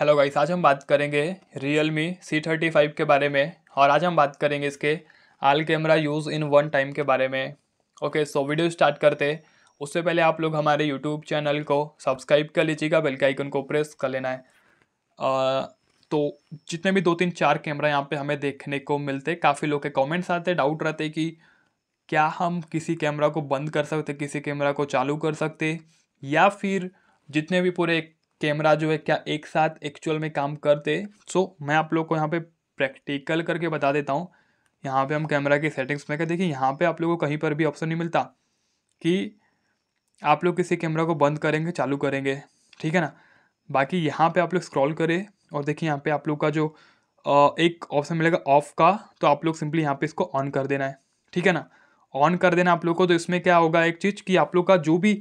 hello guys आज हम बात करेंगे Realme C thirty five के बारे में और आज हम बात करेंगे इसके all camera use in one time के बारे में ओके सो वीडियो स्टार्ट करते उससे पहले आप लोग हमारे यूट्यूब चैनल को सब्सक्राइब कर लीजिएगा बेल के आइकन को प्रेस कर लेना है आ, तो जितने भी दो तीन चार कैमरा यहाँ पर हमें देखने को मिलते काफ़ी लोग के कॉमेंट्स आते डाउट रहते कि क्या हम किसी कैमरा को बंद कर सकते किसी कैमरा को चालू कर सकते या फिर जितने भी पूरे कैमरा जो है क्या एक साथ एक्चुअल में काम करते सो so, मैं आप लोग को यहाँ पे प्रैक्टिकल करके बता देता हूँ यहाँ पे हम कैमरा की सेटिंग्स में क्या देखिए यहाँ पे आप लोगों को कहीं पर भी ऑप्शन नहीं मिलता कि आप लोग किसी कैमरा को बंद करेंगे चालू करेंगे ठीक है ना बाकी यहाँ पे आप लोग स्क्रॉल करें और देखिए यहाँ पे आप लोग का जो एक ऑप्शन मिलेगा ऑफ का तो आप लोग सिंपली यहाँ पे इसको ऑन कर देना है ठीक है ना ऑन कर देना आप लोग को तो इसमें क्या होगा एक चीज़ कि आप लोग का जो भी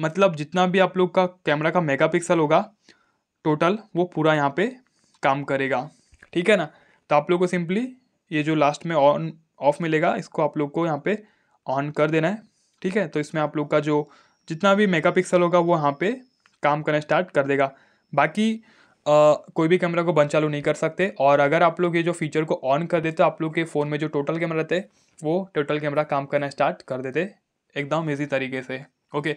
मतलब जितना भी आप लोग का कैमरा का मेगापिक्सल होगा टोटल वो पूरा यहाँ पे काम करेगा ठीक है ना तो आप लोग को सिंपली ये जो लास्ट में ऑन ऑफ मिलेगा इसको आप लोग को यहाँ पे ऑन कर देना है ठीक है तो इसमें आप लोग का जो जितना भी मेगापिक्सल होगा वो यहाँ पे काम करना स्टार्ट कर देगा बाकी आ, कोई भी कैमरा को बंद चालू नहीं कर सकते और अगर आप लोग ये जो फीचर को ऑन कर देते आप लोग के फ़ोन में जो टोटल कैमरा थे वो टोटल कैमरा काम करना स्टार्ट कर देते एकदम ईजी तरीके से ओके